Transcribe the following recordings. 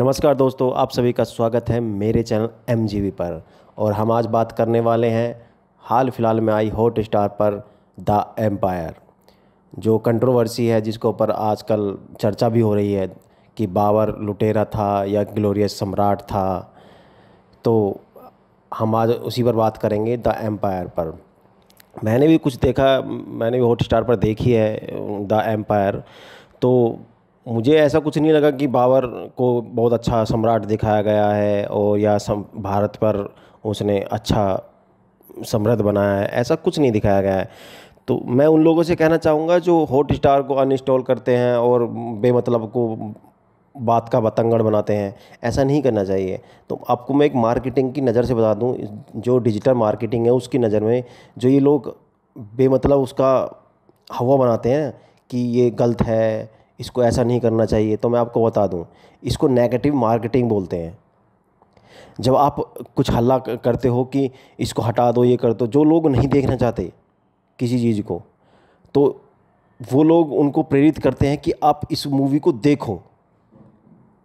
नमस्कार दोस्तों आप सभी का स्वागत है मेरे चैनल एम पर और हम आज बात करने वाले हैं हाल फिलहाल में आई हॉट स्टार पर द एम्पायर जो कंट्रोवर्सी है जिसके ऊपर आजकल चर्चा भी हो रही है कि बाबर लुटेरा था या ग्लोरियस सम्राट था तो हम आज उसी पर बात करेंगे द एम्पायर पर मैंने भी कुछ देखा मैंने भी हॉट स्टार पर देखी है द एम्पायर तो मुझे ऐसा कुछ नहीं लगा कि बाबर को बहुत अच्छा सम्राट दिखाया गया है और या सम भारत पर उसने अच्छा समृद्ध बनाया है ऐसा कुछ नहीं दिखाया गया है तो मैं उन लोगों से कहना चाहूँगा जो हॉट स्टार को अनइंस्टॉल करते हैं और बेमतलब को बात का बतंगड़ बनाते हैं ऐसा नहीं करना चाहिए तो आपको मैं एक मार्केटिंग की नज़र से बता दूँ जो डिजिटल मार्केटिंग है उसकी नज़र में जो ये लोग बेमतलब उसका हवा बनाते हैं कि ये गलत है इसको ऐसा नहीं करना चाहिए तो मैं आपको बता दूं इसको नेगेटिव मार्केटिंग बोलते हैं जब आप कुछ हल्ला करते हो कि इसको हटा दो ये कर दो जो लोग नहीं देखना चाहते किसी चीज़ को तो वो लोग उनको प्रेरित करते हैं कि आप इस मूवी को देखो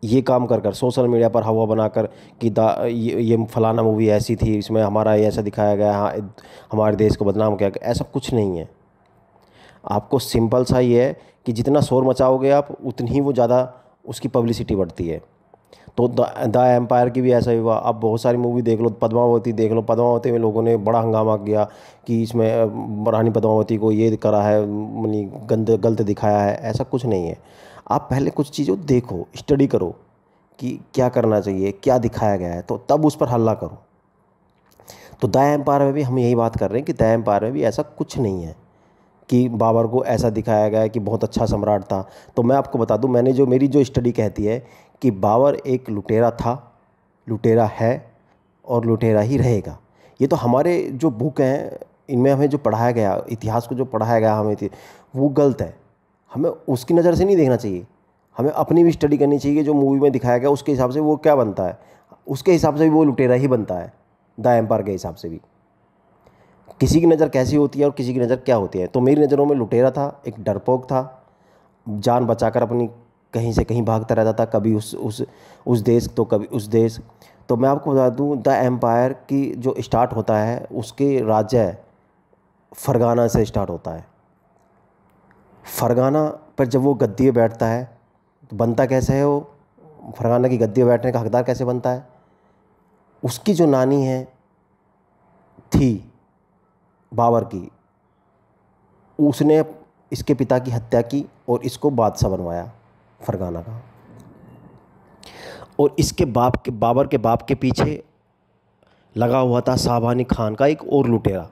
ये काम कर कर सोशल मीडिया पर हवा बनाकर कि दा ये, ये फलाना मूवी ऐसी थी इसमें हमारा ये ऐसा दिखाया गया हाँ हमारे देश को बदनाम किया गया ऐसा कुछ नहीं है आपको सिंपल सा ये है कि जितना शोर मचाओगे आप उतनी ही वो ज़्यादा उसकी पब्लिसिटी बढ़ती है तो द एम्पायर की भी ऐसा ही हुआ अब बहुत सारी मूवी देख लो पद्मावती देख लो पद्मावती में लोगों ने बड़ा हंगामा किया कि इसमें रानी पद्मावती को ये करा है मनी गंद गलत दिखाया है ऐसा कुछ नहीं है आप पहले कुछ चीज़ों देखो स्टडी करो कि क्या करना चाहिए क्या दिखाया गया है तो तब उस पर हल्ला करो तो द एम्पायर में भी हम यही बात कर रहे हैं कि द एम्पायर में भी ऐसा कुछ नहीं है कि बाबर को ऐसा दिखाया गया है कि बहुत अच्छा सम्राट था तो मैं आपको बता दूं मैंने जो मेरी जो स्टडी कहती है कि बाबर एक लुटेरा था लुटेरा है और लुटेरा ही रहेगा ये तो हमारे जो बुक हैं इनमें हमें जो पढ़ाया गया इतिहास को जो पढ़ाया गया हमें वो गलत है हमें उसकी नज़र से नहीं देखना चाहिए हमें अपनी भी स्टडी करनी चाहिए जो मूवी में दिखाया गया उसके हिसाब से वो क्या बनता है उसके हिसाब से भी वो लुटेरा ही बनता है द एम्पायर के हिसाब से भी किसी की नज़र कैसी होती है और किसी की नज़र क्या होती है तो मेरी नज़रों में लुटेरा था एक डरपोक था जान बचाकर अपनी कहीं से कहीं भागता रहता था कभी उस उस उस देश तो कभी उस देश तो मैं आपको बता दूं द एम्पायर की जो स्टार्ट होता है उसके राज्य फरगाना से स्टार्ट होता है फरगाना पर जब वो गद्दी बैठता है तो बनता कैसे है वो फरगाना की गद्दी बैठने का हकदार कैसे बनता है उसकी जो नानी है थी बाबर की उसने इसके पिता की हत्या की और इसको बादशाह बनवाया फरगाना का और इसके बाप के बाबर के बाप के पीछे लगा हुआ था साहबानी खान का एक और लुटेरा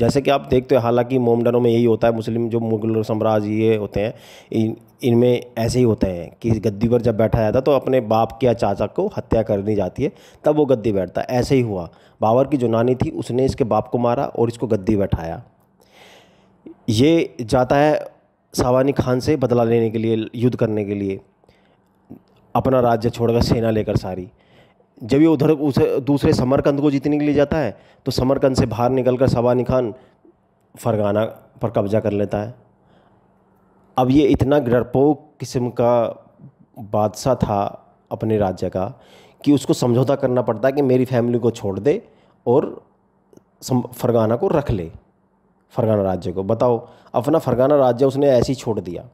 जैसे कि आप देखते हो हालांकि मोमडनों में यही होता है मुस्लिम जो मुगल साम्राज्य ये होते हैं इन इनमें ऐसे ही होते हैं कि गद्दी पर जब बैठा जाता तो अपने बाप के या चाचा को हत्या कर दी जाती है तब वो गद्दी बैठता है ऐसे ही हुआ बाबर की जो नानी थी उसने इसके बाप को मारा और इसको गद्दी बैठाया ये जाता है सावानी खान से बदला लेने के लिए युद्ध करने के लिए अपना राज्य छोड़कर सेना लेकर सारी जब ये उधर उसे दूसरे समरकंद को जीतने के लिए जाता है तो समरकंद से बाहर निकल कर सवानी खान फरगाना पर कब्जा कर लेता है अब ये इतना डरपोक किस्म का बादशाह था अपने राज्य का कि उसको समझौता करना पड़ता है कि मेरी फैमिली को छोड़ दे और फरगाना को रख ले फरगाना राज्य को बताओ अपना फरगाना राज्य उसने ऐसे ही छोड़ दिया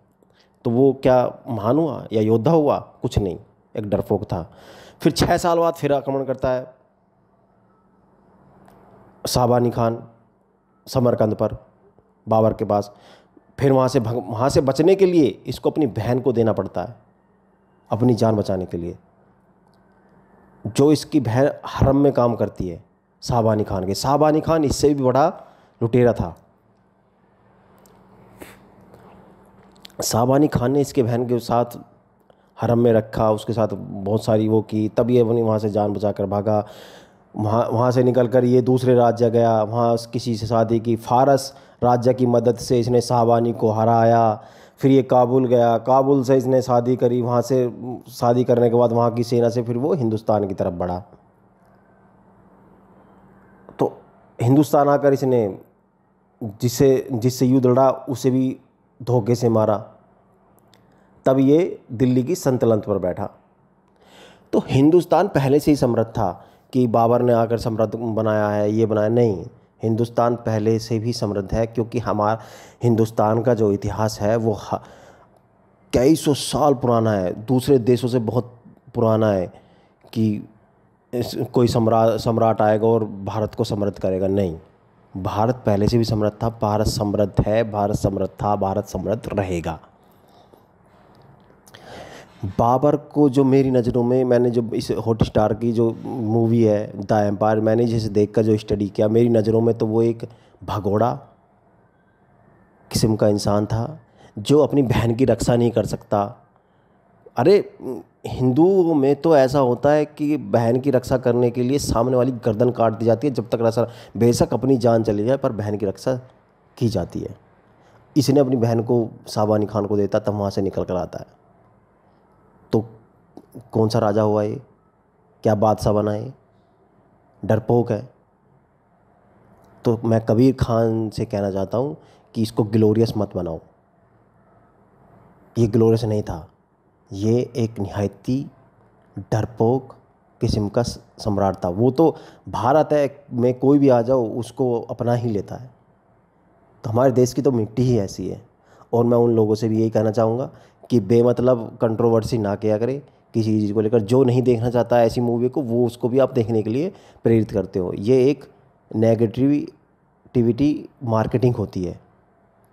तो वो क्या महान हुआ या योद्धा हुआ कुछ नहीं एक डरपोक था फिर छः साल बाद फिर आक्रमण करता है साहबानी खान समरकंद पर बाबर के पास फिर वहाँ से भग वहाँ से बचने के लिए इसको अपनी बहन को देना पड़ता है अपनी जान बचाने के लिए जो इसकी बहन हरम में काम करती है साहबानी खान के साहबानी खान इससे भी बड़ा लुटेरा था साहबानी खान ने इसके बहन के साथ हरम में रखा उसके साथ बहुत सारी वो की तब ये अपनी वहाँ से जान बचा कर भागा वहाँ वहाँ से निकल कर ये दूसरे राज्य गया वहाँ किसी से शादी की फारस राज्य की मदद से इसने साहबानी को हराया फिर ये काबुल गया काबुल से इसने शादी करी वहाँ से शादी करने के बाद वहाँ की सेना से फिर वो हिंदुस्तान की तरफ बढ़ा तो हिंदुस्तान आकर इसने जिससे जिससे युद्ध लड़ा उसे भी धोखे से मारा तब ये दिल्ली की संतलंत पर बैठा तो हिंदुस्तान पहले से ही समृद्ध था कि बाबर ने आकर समृद्ध बनाया है ये बनाया नहीं हिंदुस्तान पहले से भी समृद्ध है क्योंकि हमारा हिंदुस्तान का जो इतिहास है वो कई सौ साल पुराना है दूसरे देशों से बहुत पुराना है कि कोई सम्राट सम्राट आएगा और भारत को समृद्ध करेगा नहीं भारत पहले से भी समृद्ध था भारत समृद्ध है भारत समृद्ध था भारत समृद्ध रहेगा बाबर को जो मेरी नज़रों में मैंने जो इस हॉट स्टार की जो मूवी है द एम्पायर मैंने जिसे देख कर जो स्टडी किया मेरी नज़रों में तो वो एक भगोड़ा किस्म का इंसान था जो अपनी बहन की रक्षा नहीं कर सकता अरे हिंदुओं में तो ऐसा होता है कि बहन की रक्षा करने के लिए सामने वाली गर्दन काट दी जाती है जब तक रक्षा बेशक अपनी जान चली जाए पर बहन की रक्षा की जाती है इसने अपनी बहन को साबानी खान को देता तब वहाँ से निकल कर आता है कौन सा राजा हुआ ये क्या बादशाह बना है डरपोक है तो मैं कबीर खान से कहना चाहता हूँ कि इसको ग्लोरियस मत बनाओ ये ग्लोरियस नहीं था ये एक निहायती डरपोक किस्म का सम्राट था वो तो भारत है में कोई भी आ जाओ उसको अपना ही लेता है तो हमारे देश की तो मिट्टी ही ऐसी है और मैं उन लोगों से भी यही कहना चाहूँगा कि बेमतलब कंट्रोवर्सी ना किया करें किसी चीज़ को लेकर जो नहीं देखना चाहता ऐसी मूवी को वो उसको भी आप देखने के लिए प्रेरित करते हो ये एक नेगेटिविटिविटी मार्केटिंग होती है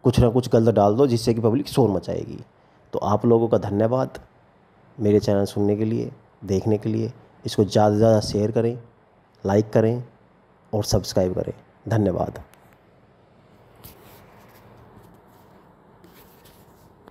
कुछ ना कुछ गलत डाल दो जिससे कि पब्लिक शोर मचाएगी तो आप लोगों का धन्यवाद मेरे चैनल सुनने के लिए देखने के लिए इसको ज़्यादा से ज़्यादा शेयर करें लाइक करें और सब्सक्राइब करें धन्यवाद